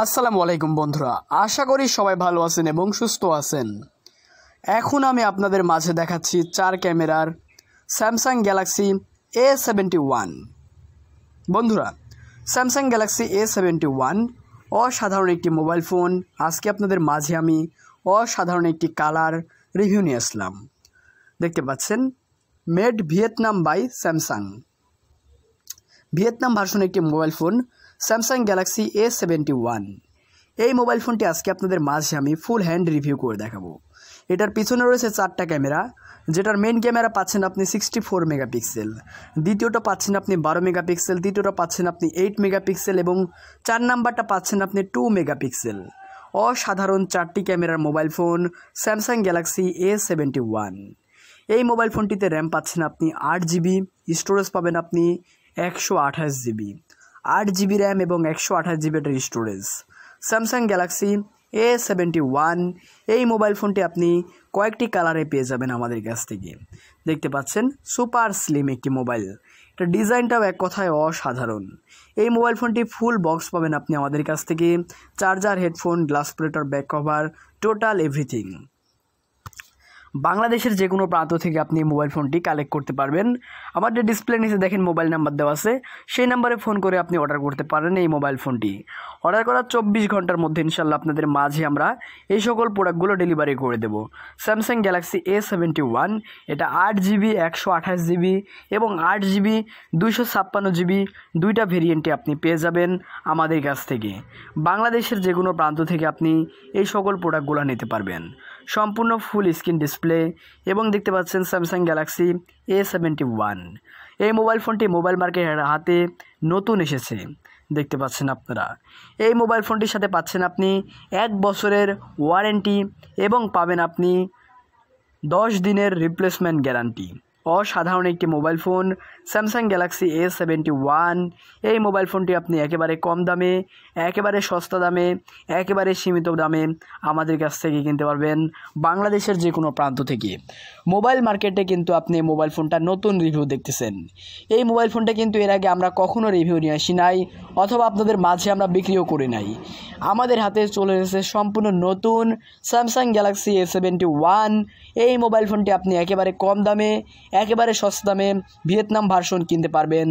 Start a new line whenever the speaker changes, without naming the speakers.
আসসালামু আলাইকুম বন্ধুরা আশা করি সবাই ভালো আছেন এবং সুস্থ আছেন এখন আমি আপনাদের মাঝে দেখাচ্ছি চার ক্যামেরার Samsung Galaxy A seventy one বন্ধুরা Samsung Galaxy A seventy one অসাধারণ একটি মোবাইল ফোন আজকে আপনাদের মাঝে আমি অসাধারণ একটি কালার রিভিউ নিয়ে আসলাম দেখতে পাচ্ছেন made Vietnam by Samsung Vietnam version একটি mobile phone Samsung Galaxy A seventy one এই মোবাইল ফোনটি আজকে আপনাদের মাঝে আমি ফুল হ্যান্ড রিভিউ করে দেখাবো এটার পিছনে রয়েছে চারটা ক্যামেরা যেটার মেন ক্যামেরা পাচ্ছেন আপনি সিক্সটি ফোর মেগাপিক্সেল দ্বিতীয়টা পাচ্ছেন আপনি বারো মেগাপিক্সেল তৃতীয়টা পাচ্ছেন আপনি এইট মেগাপিক্সেল এবং চার নাম্বারটা পাচ্ছেন আপনি টু মেগাপিক্সেল অসাধারণ চারটি ক্যামেরার mobile phone Samsung Galaxy A seventy one এই মোবাইল ফোনটিতে র্যাম পাচ্ছেন আপনি আট জিবি স্টোরেজ পাবেন আপনি একশো আঠাশ জিবি আট জিবি র্যাম এবং একশো আঠাশ GB battery storage Samsung Galaxy A seventy one এই মোবাইল ফোনটি আপনি কয়েকটি কালারে পেয়ে যাবেন আমাদের কাছ থেকে দেখতে পাচ্ছেন সুপার স্লিম একটি মোবাইল এটা ডিজাইনটাও এক কথায় অসাধারণ এই মোবাইল ফোনটি ফুল বক্স পাবেন আপনি আমাদের কাছ থেকে charger headphone glass protector back cover total everything বাংলাদেশের যে কোনো প্রান্ত থেকে আপনি মোবাইল ফোনটি কালেক্ট করতে পারবেন আমার যে ডিসপ্লে নিচে দেখেন মোবাইল নাম্বার দেওয়া আছে সেই নাম্বারে ফোন করে আপনি অর্ডার করতে পারেন এই মোবাইল ফোনটি অর্ডার করার চব্বিশ ঘন্টার মধ্যে ইনশাল্লাহ আপনাদের মাঝে আমরা এই সকল প্রোডাক্টগুলো ডেলিভারি করে দেবো Samsung Galaxy A seventy one এটা আট জিবি একশো আঠাশ জিবি এবং আট জিবি দুইশো ছাপ্পান্ন জিবি দুইটা ভেরিয়েন্টে আপনি পেয়ে যাবেন আমাদের কাছ থেকে বাংলাদেশের যে কোনো প্রান্ত থেকে আপনি এই সকল প্রোডাক্টগুলো নিতে পারবেন সম্পূর্ণ ফুল স্ক্রিন ডিসপ্লে এবং দেখতে পাচ্ছেন Samsung Galaxy A seventy one এই মোবাইল ফোনটি মোবাইল মার্কেটের হাতে নতুন এসেছে দেখতে পাচ্ছেন আপনারা এই মোবাইল ফোনটির সাথে পাচ্ছেন আপনি এক বছরের ওয়ারেন্টি এবং পাবেন আপনি দশ দিনের রিপ্লেসমেন্ট গ্যারান্টি অসাধারণ একটি mobile phone Samsung Galaxy A seventy one এই মোবাইল ফোনটি আপনি একেবারে কম দামে একেবারে সস্তা দামে একেবারে সীমিত দামে আমাদের কাছ থেকে কিনতে পারবেন বাংলাদেশের যে কোনো প্রান্ত থেকে মোবাইল মার্কেটে কিন্তু আপনি মোবাইল ফোনটা নতুন রিভিউ দেখতেছেন এই মোবাইল ফোনটা কিন্তু এর আগে আমরা কখনও রিভিউ নিয়ে আসি নাই অথবা আপনাদের মাঝে আমরা বিক্রিও করি নাই আমাদের হাতে চলে এসেছে সম্পূর্ণ নতুন Samsung Galaxy A seventy one এই মোবাইল ফোনটি আপনি একেবারে কম দামে একেবারে সস্তা দামে ভিয়েতনাম ভার্সন কিনতে পারবেন